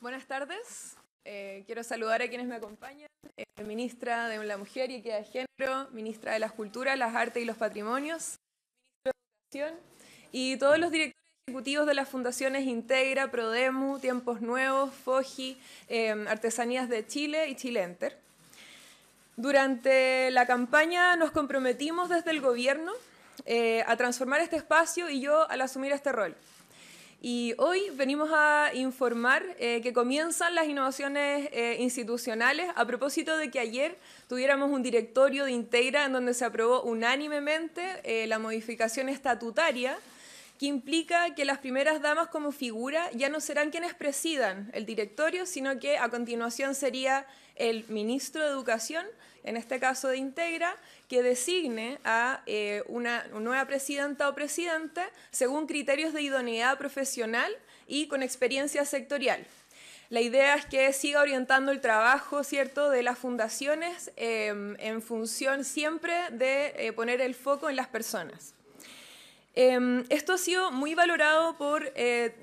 Buenas tardes. Eh, quiero saludar a quienes me acompañan. Eh, ministra de la Mujer y Equidad de Género, ministra de las Culturas, las Artes y los Patrimonios, de Educación y todos los directores ejecutivos de las fundaciones Integra, Prodemu, Tiempos Nuevos, Foji, em, Artesanías de Chile y Chile Enter. Durante la campaña nos comprometimos desde el gobierno eh, a transformar este espacio y yo al asumir este rol, y hoy venimos a informar eh, que comienzan las innovaciones eh, institucionales a propósito de que ayer tuviéramos un directorio de Integra en donde se aprobó unánimemente eh, la modificación estatutaria que implica que las primeras damas como figura ya no serán quienes presidan el directorio, sino que a continuación sería el ministro de Educación en este caso de Integra, que designe a eh, una nueva presidenta o presidente según criterios de idoneidad profesional y con experiencia sectorial. La idea es que siga orientando el trabajo, ¿cierto?, de las fundaciones eh, en función siempre de eh, poner el foco en las personas. esto ha sido muy valorado por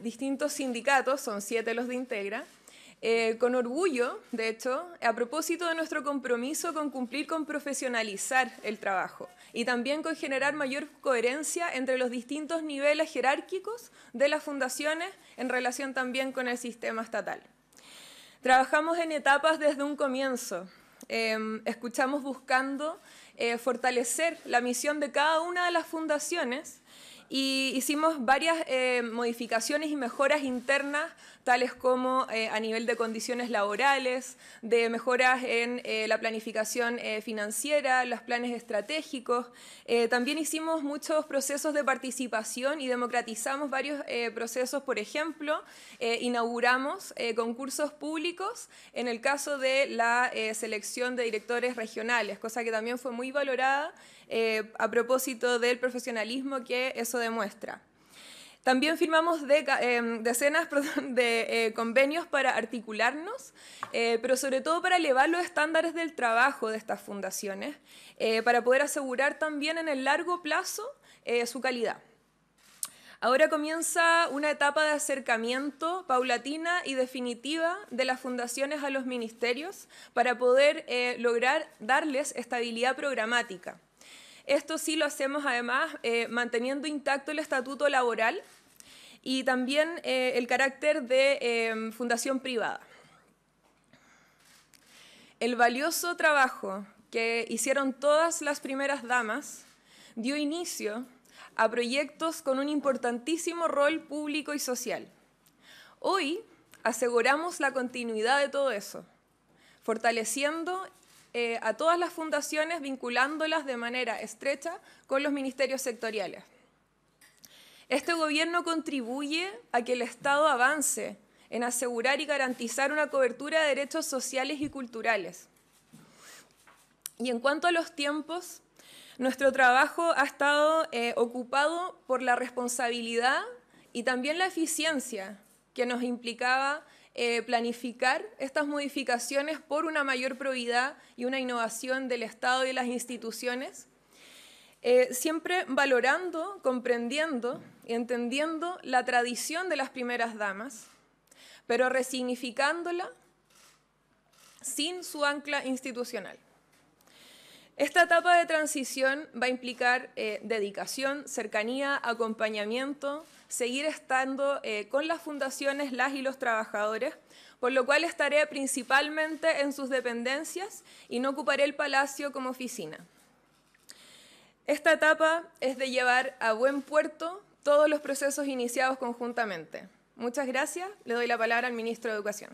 distintos sindicatos, son siete los de Integra, eh, con orgullo, de hecho, a propósito de nuestro compromiso con cumplir con profesionalizar el trabajo y también con generar mayor coherencia entre los distintos niveles jerárquicos de las fundaciones en relación también con el sistema estatal. Trabajamos en etapas desde un comienzo. Em, escuchamos buscando eh, fortalecer la misión de cada una de las fundaciones y hicimos varias eh, modificaciones y mejoras internas, tales como eh, a nivel de condiciones laborales, de mejoras en eh, la planificación financiera, los planes estratégicos. también hicimos muchos procesos de participación y democratizamos varios procesos. Por ejemplo, inauguramos concursos públicos en el caso de la selección de directores regionales, cosa que también fue muy valorada a propósito del profesionalismo que eso demuestra. También firmamos em, decenas de eh, convenios para articularnos, eh, pero sobre todo para elevar los estándares del trabajo de estas fundaciones, eh, para poder asegurar también en el largo plazo su calidad. Ahora comienza una etapa de acercamiento paulatina y definitiva de las fundaciones a los ministerios para poder lograr darles estabilidad programática. Esto sí lo hacemos además eh, manteniendo intacto el estatuto laboral y también eh, el carácter de eh, fundación privada. El valioso trabajo que hicieron todas las primeras damas dio inicio a proyectos con un importantísimo rol público y social. Hoy aseguramos la continuidad de todo eso, fortaleciendo eh, a todas las fundaciones vinculándolas de manera estrecha con los ministerios sectoriales. Este gobierno contribuye a que el Estado avance en asegurar y garantizar una cobertura de derechos sociales y culturales. Y en cuanto a los tiempos, nuestro trabajo ha estado eh, ocupado por la responsabilidad y también la eficiencia que nos implicaba eh, planificar estas modificaciones por una mayor probidad y una innovación del Estado y las instituciones, eh, siempre valorando, comprendiendo y entendiendo la tradición de las primeras damas, pero resignificándola sin su ancla institucional. Esta etapa de transición va a implicar eh, dedicación, cercanía, acompañamiento, seguir estando eh, con las fundaciones, las y los trabajadores, por lo cual estaré principalmente en sus dependencias y no ocuparé el Palacio como oficina. Esta etapa es de llevar a buen puerto todos los procesos iniciados conjuntamente. Muchas gracias. Le doy la palabra al ministro de Educación.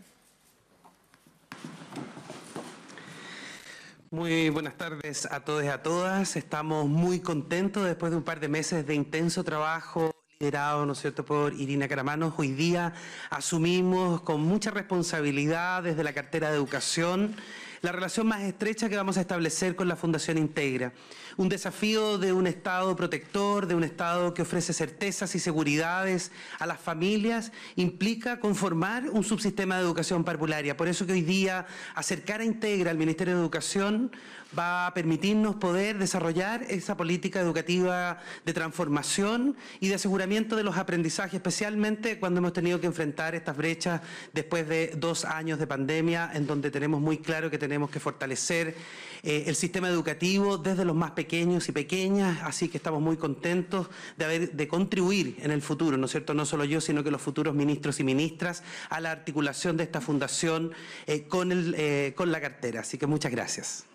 Muy buenas tardes a todos y a todas. Estamos muy contentos después de un par de meses de intenso trabajo liderado, ¿no por Irina Caramanos, hoy día asumimos con mucha responsabilidad desde la cartera de educación la relación más estrecha que vamos a establecer con la Fundación Integra. Un desafío de un Estado protector, de un Estado que ofrece certezas y seguridades a las familias, implica conformar un subsistema de educación parvularia. Por eso que hoy día acercar a Integra al Ministerio de Educación va a permitirnos poder desarrollar esa política educativa de transformación y de aseguramiento de los aprendizajes, especialmente cuando hemos tenido que enfrentar estas brechas después de dos años de pandemia, en donde tenemos muy claro que tenemos que fortalecer eh, el sistema educativo desde los más pequeños y pequeñas, así que estamos muy contentos de, haber, de contribuir en el futuro, ¿no es cierto? No solo yo, sino que los futuros ministros y ministras a la articulación de esta fundación eh, con, el, eh, con la cartera. Así que muchas gracias.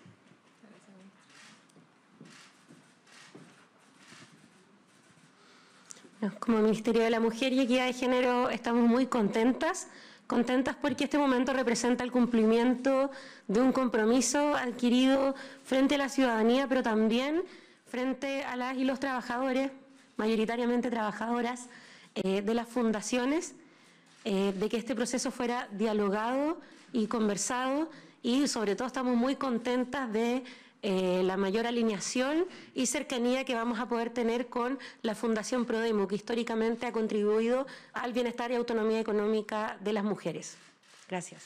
Como Ministerio de la Mujer y Equidad de Género estamos muy contentas, contentas porque este momento representa el cumplimiento de un compromiso adquirido frente a la ciudadanía, pero también frente a las y los trabajadores, mayoritariamente trabajadoras, eh, de las fundaciones, eh, de que este proceso fuera dialogado y conversado y sobre todo estamos muy contentas de eh, la mayor alineación y cercanía que vamos a poder tener con la Fundación Prodemo, que históricamente ha contribuido al bienestar y autonomía económica de las mujeres. Gracias.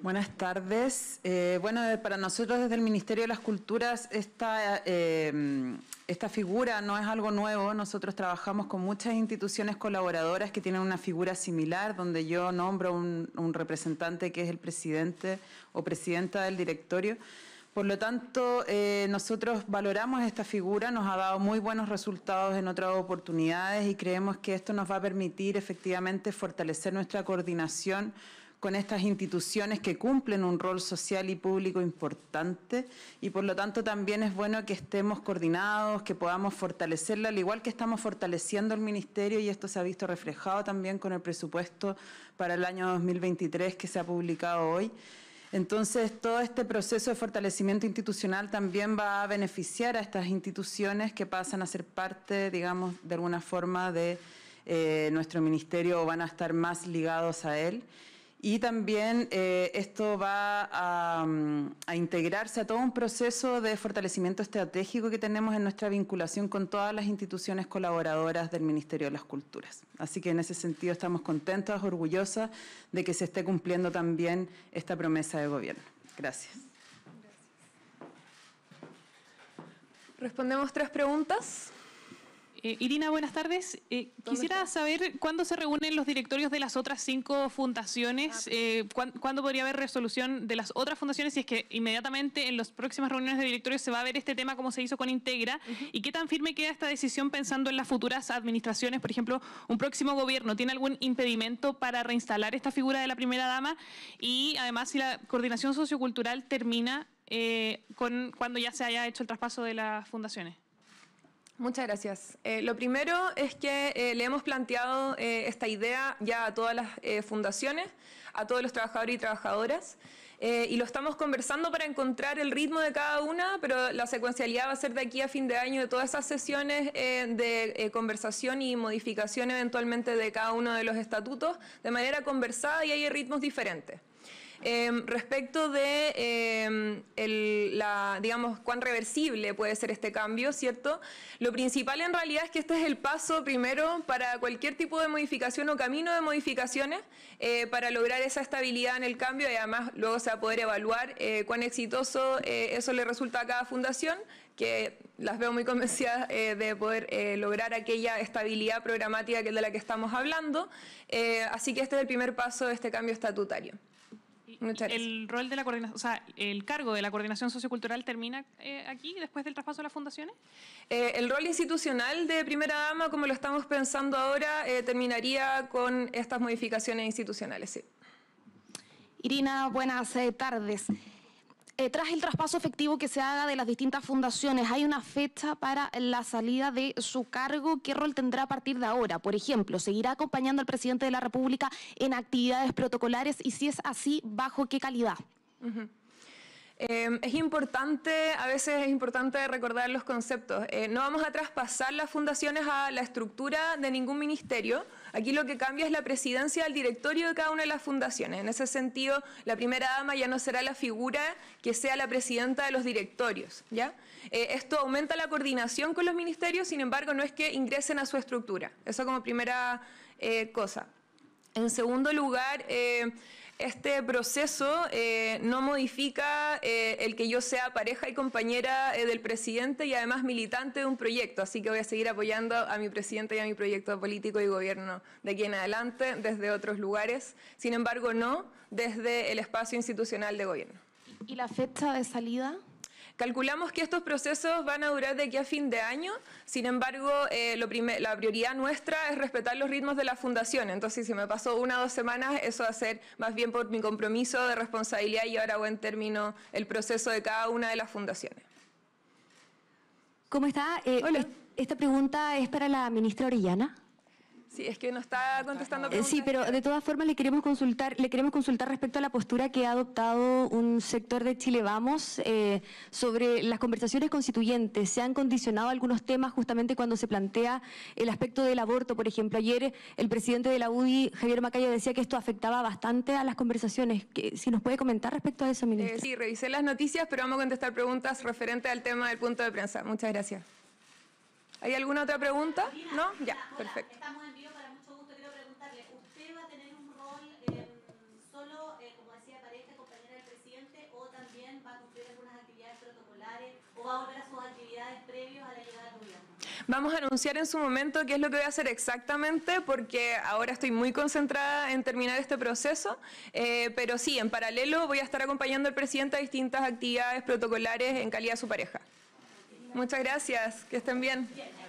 Buenas tardes. Eh, bueno, para nosotros desde el Ministerio de las Culturas esta eh, esta figura no es algo nuevo, nosotros trabajamos con muchas instituciones colaboradoras que tienen una figura similar, donde yo nombro un, un representante que es el presidente o presidenta del directorio. Por lo tanto, eh, nosotros valoramos esta figura, nos ha dado muy buenos resultados en otras oportunidades y creemos que esto nos va a permitir efectivamente fortalecer nuestra coordinación con estas instituciones que cumplen un rol social y público importante y por lo tanto también es bueno que estemos coordinados, que podamos fortalecerla, al igual que estamos fortaleciendo el Ministerio y esto se ha visto reflejado también con el presupuesto para el año 2023 que se ha publicado hoy. Entonces, todo este proceso de fortalecimiento institucional también va a beneficiar a estas instituciones que pasan a ser parte, digamos, de alguna forma de eh, nuestro ministerio o van a estar más ligados a él. Y también eh, esto va mm, a, integrarse a todo un proceso de fortalecimiento estratégico que tenemos en nuestra vinculación con todas las instituciones colaboradoras del Ministerio de las Culturas. Así que en ese sentido estamos contentas, orgullosas de que se esté cumpliendo también esta promesa de gobierno. Gracias. Gracias. Respondemos tres preguntas. Eh, Irina, buenas tardes. Eh, quisiera saber cuándo se reúnen los directorios de las otras cinco fundaciones, ah, eh, cuándo podría haber resolución de las otras fundaciones, si es que inmediatamente en las próximas reuniones de directorios se va a ver este tema como se hizo con Integra, y qué tan firme queda esta decisión pensando en las futuras administraciones, por ejemplo, un próximo gobierno, ¿tiene algún impedimento para reinstalar esta figura de la primera dama? Y además, si la coordinación sociocultural termina con cuando ya se haya hecho el traspaso de las fundaciones. Muchas gracias. Eh, lo primero es que eh, le hemos planteado eh, esta idea ya a todas las fundaciones, a todos los trabajadores y trabajadoras, y lo estamos conversando para encontrar el ritmo de cada una, pero la secuencialidad va a ser de aquí a fin de año de todas esas sesiones de conversación y modificación eventualmente de cada uno de los estatutos, de manera conversada y hay ritmos diferentes. Em, respecto de em, la, digamos, cuán reversible puede ser este cambio, ¿cierto? Lo principal en realidad es que este es el paso primero para cualquier tipo de modificación o camino de modificaciones eh, para lograr esa estabilidad en el cambio y además luego se va a poder evaluar eh, cuán exitoso eh, eso le resulta a cada fundación que las veo muy convencidas de poder lograr aquella estabilidad programática que de la que estamos hablando. así que este es el primer paso de este cambio estatutario. El rol de la coordinación, el cargo de la coordinación sociocultural termina eh, aquí después del traspaso a las fundaciones. Eh, el rol institucional de primera dama, como lo estamos pensando ahora, eh, terminaría con estas modificaciones institucionales. Irina, buenas tardes. Eh, tras el traspaso efectivo que se haga de las distintas fundaciones, ¿hay una fecha para la salida de su cargo? ¿Qué rol tendrá a partir de ahora? Por ejemplo, ¿seguirá acompañando al presidente de la República en actividades protocolares? Y si es así, ¿bajo qué calidad? Em, es importante, a veces es importante recordar los conceptos. Eh, no vamos a traspasar las fundaciones a la estructura de ningún ministerio. Aquí lo que cambia es la presidencia del directorio de cada una de las fundaciones. En ese sentido, la primera dama ya no será la figura que sea la presidenta de los directorios. ¿ya? Eh, esto aumenta la coordinación con los ministerios, sin embargo, no es que ingresen a su estructura. Eso como primera eh, cosa. En segundo lugar, este proceso eh, no modifica eh, el que yo sea pareja y compañera eh, del presidente y además militante de un proyecto, así que voy a seguir apoyando a mi presidente y a mi proyecto político y gobierno de aquí en adelante, desde otros lugares, sin embargo no desde el espacio institucional de gobierno. ¿Y la fecha de salida? Calculamos que estos procesos van a durar de aquí a fin de año, sin embargo, eh, la prioridad nuestra es respetar los ritmos de la fundación, entonces si me pasó una o dos semanas, eso va a ser más bien por mi compromiso de responsabilidad y ahora buen término el proceso de cada una de las fundaciones. ¿Cómo está? Eh, Hola. Esta pregunta es para la ministra Orellana. Sí, es que no está contestando eh, Sí, pero de todas formas le queremos consultar, le queremos consultar respecto a la postura que ha adoptado un sector de Chile Vamos eh, sobre las conversaciones constituyentes. Se han condicionado algunos temas justamente cuando se plantea el aspecto del aborto, por ejemplo. Ayer el presidente de la UDI, Javier Macaya, decía que esto afectaba bastante a las conversaciones. si nos puede comentar respecto a eso, ministro. Eh, sí, revisé las noticias, pero vamos a contestar preguntas referente al tema del punto de prensa. Muchas gracias. ¿Hay alguna otra pregunta? ¿No? Ya, perfecto. Vamos a anunciar en su momento qué es lo que voy a hacer exactamente, porque ahora estoy muy concentrada en terminar este proceso, eh, pero sí, en paralelo voy a estar acompañando al presidente a distintas actividades protocolares en calidad de su pareja. Muchas gracias, que estén bien.